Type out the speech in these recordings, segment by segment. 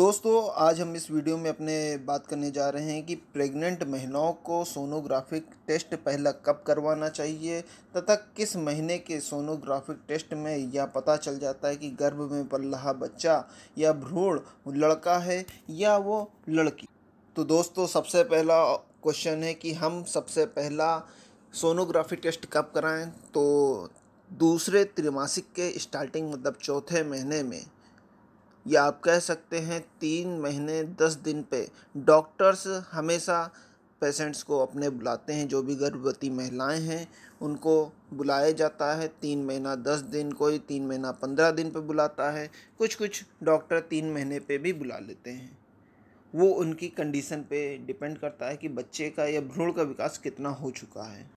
दोस्तों आज हम इस वीडियो में अपने बात करने जा रहे हैं कि प्रेग्नेंट महिलाओं को सोनोग्राफिक टेस्ट पहला कब करवाना चाहिए तथा किस महीने के सोनोग्राफिक टेस्ट में यह पता चल जाता है कि गर्भ में पल्ला रहा बच्चा या भ्रूण लड़का है या वो लड़की तो दोस्तों सबसे पहला क्वेश्चन है कि हम सबसे पहला सोनोग्राफिक टेस्ट कब कराएं तो दूसरे त्रिमासिक के स्टार्टिंग मतलब चौथे महीने में या आप कह सकते हैं तीन महीने दस दिन पे डॉक्टर्स हमेशा पेशेंट्स को अपने बुलाते हैं जो भी गर्भवती महिलाएं हैं उनको बुलाया जाता है तीन महीना दस दिन कोई तीन महीना पंद्रह दिन पे बुलाता है कुछ कुछ डॉक्टर तीन महीने पे भी बुला लेते हैं वो उनकी कंडीशन पे डिपेंड करता है कि बच्चे का या भ्रूण का विकास कितना हो चुका है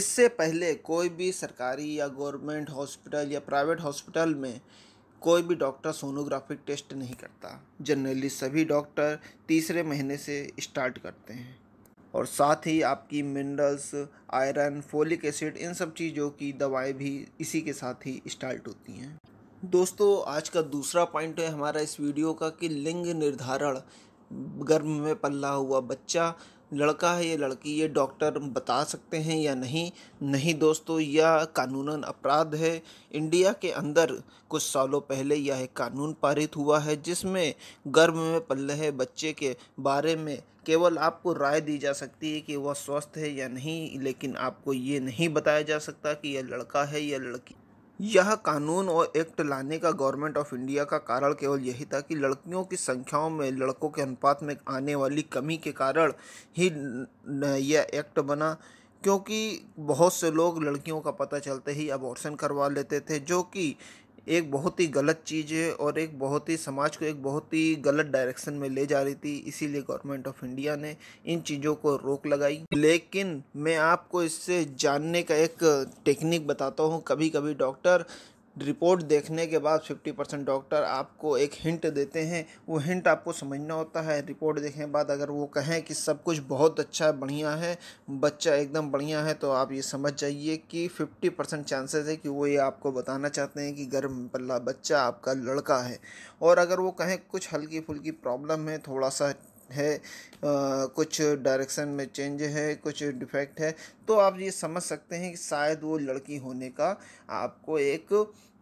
इससे पहले कोई भी सरकारी या गवर्नमेंट हॉस्पिटल या प्राइवेट हॉस्पिटल में कोई भी डॉक्टर सोनोग्राफिक टेस्ट नहीं करता जनरली सभी डॉक्टर तीसरे महीने से स्टार्ट करते हैं और साथ ही आपकी मिनरल्स आयरन फोलिक एसिड इन सब चीज़ों की दवाएं भी इसी के साथ ही स्टार्ट होती हैं दोस्तों आज का दूसरा पॉइंट है हमारा इस वीडियो का कि लिंग निर्धारण गर्भ में पला हुआ बच्चा लड़का है या लड़की ये डॉक्टर बता सकते हैं या नहीं नहीं दोस्तों यह कानूनन अपराध है इंडिया के अंदर कुछ सालों पहले यह एक कानून पारित हुआ है जिसमें गर्भ में पल रहे बच्चे के बारे में केवल आपको राय दी जा सकती है कि वह स्वस्थ है या नहीं लेकिन आपको ये नहीं बताया जा सकता कि यह लड़का है या लड़की यह कानून और एक्ट लाने का गवर्नमेंट ऑफ इंडिया का कारण केवल यही था कि लड़कियों की संख्याओं में लड़कों के अनुपात में आने वाली कमी के कारण ही यह एक्ट बना क्योंकि बहुत से लोग लड़कियों का पता चलते ही अबॉर्शन करवा लेते थे जो कि एक बहुत ही गलत चीज़ है और एक बहुत ही समाज को एक बहुत ही गलत डायरेक्शन में ले जा रही थी इसीलिए गवर्नमेंट ऑफ इंडिया ने इन चीज़ों को रोक लगाई लेकिन मैं आपको इससे जानने का एक टेक्निक बताता हूँ कभी कभी डॉक्टर रिपोर्ट देखने के बाद 50 परसेंट डॉक्टर आपको एक हिंट देते हैं वो हिंट आपको समझना होता है रिपोर्ट देखने के बाद अगर वो कहें कि सब कुछ बहुत अच्छा है बढ़िया है बच्चा एकदम बढ़िया है तो आप ये समझ जाइए कि 50 परसेंट चांसेस है कि वो ये आपको बताना चाहते हैं कि गर्म बल्ला बच्चा आपका लड़का है और अगर वो कहें कुछ हल्की फुल्की प्रॉब्लम है थोड़ा सा है आ, कुछ डायरेक्शन में चेंज है कुछ डिफेक्ट है तो आप ये समझ सकते हैं कि शायद वो लड़की होने का आपको एक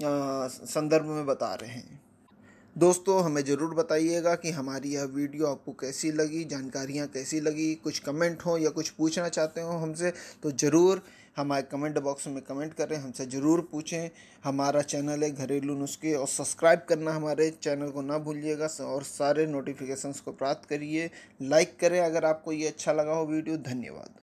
संदर्भ में बता रहे हैं दोस्तों हमें ज़रूर बताइएगा कि हमारी यह वीडियो आपको कैसी लगी जानकारियाँ कैसी लगी कुछ कमेंट हो या कुछ पूछना चाहते हो हमसे तो ज़रूर हमारे कमेंट बॉक्स में कमेंट करें हमसे ज़रूर पूछें हमारा चैनल है घरेलू नुस्खे और सब्सक्राइब करना हमारे चैनल को ना भूलिएगा और सारे नोटिफिकेशंस को प्राप्त करिए लाइक करें अगर आपको ये अच्छा लगा हो वीडियो धन्यवाद